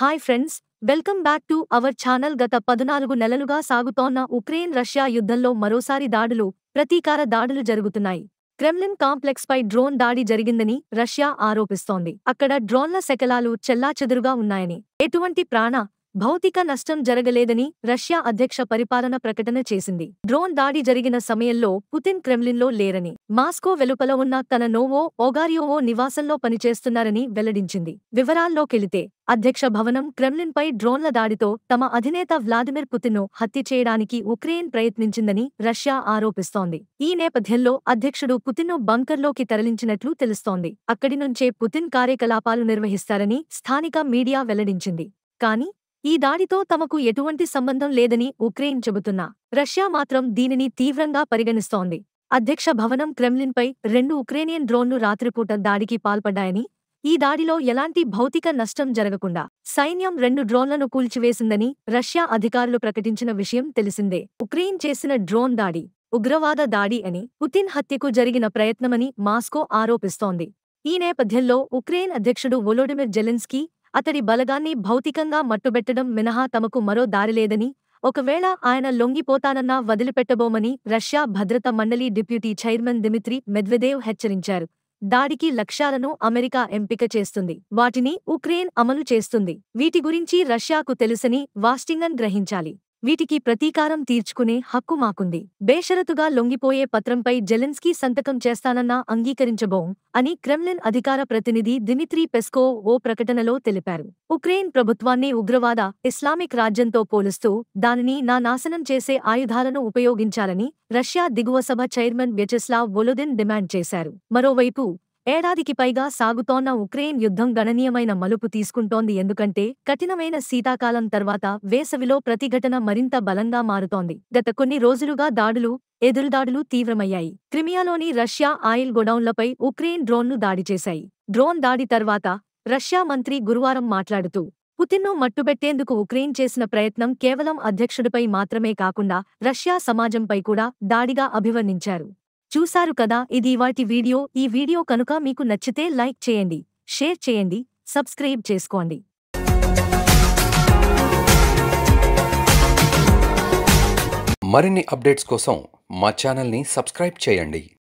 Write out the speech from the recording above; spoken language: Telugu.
hi friends welcome back to our channel గత పదునాలుగు నెలలుగా సాగుతోన్న ఉక్రెయిన్ రష్యా యుద్ధంలో మరోసారి దాడులు ప్రతీకార దాడులు జరుగుతున్నాయి క్రెమ్లిన్ కాంప్లెక్స్పై డ్రోన్ దాడి జరిగిందని రష్యా ఆరోపిస్తోంది అక్కడ డ్రోన్ల శకలాలు చెల్లాచెదురుగా ఉన్నాయని ఎటువంటి ప్రాణ భౌతిక నష్టం జరగలేదని రష్యా అధ్యక్ష పరిపాలన ప్రకటన చేసింది డ్రోన్ దాడి జరిగిన సమయంలో పుతిన్ క్రెమ్లిన్లో లేరని మాస్కో వెలుపల ఉన్న తన నోవో ఓగారియోవో నివాసంలో పనిచేస్తున్నారని వెల్లడించింది వివరాల్లోకెళితే అధ్యక్ష భవనం క్రెమ్లిన్పై డ్రోన్ల దాడితో తమ అధినేత వ్లాదిమిర్ పుతిన్ను హత్య చేయడానికి ఉక్రెయిన్ ప్రయత్నించిందని రష్యా ఆరోపిస్తోంది ఈ నేపథ్యంలో అధ్యక్షుడు పుతిన్ను బంకర్లోకి తరలించినట్లు తెలుస్తోంది అక్కడి నుంచే పుతిన్ కార్యకలాపాలు నిర్వహిస్తారని స్థానిక మీడియా వెల్లడించింది కానీ ఈ దాడితో తమకు ఎటువంటి సంబంధం లేదని ఉక్రెయిన్ చెబుతున్నా రష్యా మాత్రం దీనిని తీవ్రంగా పరిగణిస్తోంది అధ్యక్ష భవనం క్రెమ్లిన్పై రెండు ఉక్రేనియన్ డ్రోన్లు రాత్రిపూట దాడికి పాల్పడ్డాయని ఈ దాడిలో ఎలాంటి భౌతిక నష్టం జరగకుండా సైన్యం రెండు డ్రోన్లను కూల్చివేసిందని రష్యా అధికారులు ప్రకటించిన విషయం తెలిసిందే ఉక్రెయిన్ చేసిన డ్రోన్ దాడి ఉగ్రవాద దాడి అని పుతిన్ హత్యకు జరిగిన ప్రయత్నమని మాస్కో ఆరోపిస్తోంది ఈ నేపథ్యంలో ఉక్రెయిన్ అధ్యక్షుడు వొలోడిమిర్ జెలెన్స్కీ అతడి బలగాన్ని భౌతికంగా మట్టుబెట్టడం మినహా తమకు మరో దారిలేదని ఒకవేళ ఆయన లొంగిపోతానన్నా వదిలిపెట్టబోమని రష్యా భద్రత మండలి డిప్యూటీ చైర్మన్ దిమిత్రి మెద్వెదేవ్ హెచ్చరించారు దాడికి లక్ష్యాలను అమెరికా ఎంపిక చేస్తుంది వాటిని ఉక్రెయిన్ అమలు చేస్తుంది వీటి గురించి రష్యాకు తెలుసని వాస్టింగన్ గ్రహించాలి వీటికి ప్రతీకారం తీర్చుకునే హక్కు మాకుంది బేషరతుగా లొంగిపోయే పత్రంపై జెలెన్స్కీ సంతకం చేస్తానన్నా అంగీకరించబోం అని క్రెమ్లిన్ అధికార ప్రతినిధి దిమిత్రీ పెస్కో ఓ ప్రకటనలో తెలిపారు ఉక్రెయిన్ ప్రభుత్వాన్ని ఉగ్రవాద ఇస్లామిక్ రాజ్యంతో పోలుస్తూ దానిని నా నాశనం చేసే ఆయుధాలను ఉపయోగించాలని రష్యా దిగువ సభ చైర్మన్ వ్యచెస్లావ్ వొలొదిన్ డిమాండ్ చేశారు మరోవైపు ఏడాదికి పైగా సాగుతోన్న ఉక్రెయిన్ యుద్ధం గణనీయమైన మలుపు తీసుకుంటోంది ఎందుకంటే కఠినమైన శీతాకాలం తర్వాత వేసవిలో ప్రతిఘటన మరింత బలంగా మారుతోంది గత కొన్ని రోజులుగా దాడులు ఎదురుదాడులు తీవ్రమయ్యాయి క్రిమియాలోని రష్యా ఆయిల్ గొడౌన్లపై ఉక్రెయిన్ డ్రోన్ను దాడి చేశాయి డ్రోన్ దాడి తర్వాత రష్యా మంత్రి గురువారం మాట్లాడుతూ పుతిన్ను మట్టుబెట్టేందుకు ఉక్రెయిన్ చేసిన ప్రయత్నం కేవలం అధ్యక్షుడిపై మాత్రమే కాకుండా రష్యా సమాజంపై కూడా దాడిగా అభివర్ణించారు చూశారు కదా ఇది వాటి వీడియో ఈ వీడియో కనుక మీకు నచ్చితే లైక్ చేయండి షేర్ చేయండి సబ్స్క్రైబ్ చేసుకోండి మరిన్ని అప్డేట్స్ కోసం మా ఛానల్ని సబ్స్క్రైబ్ చేయండి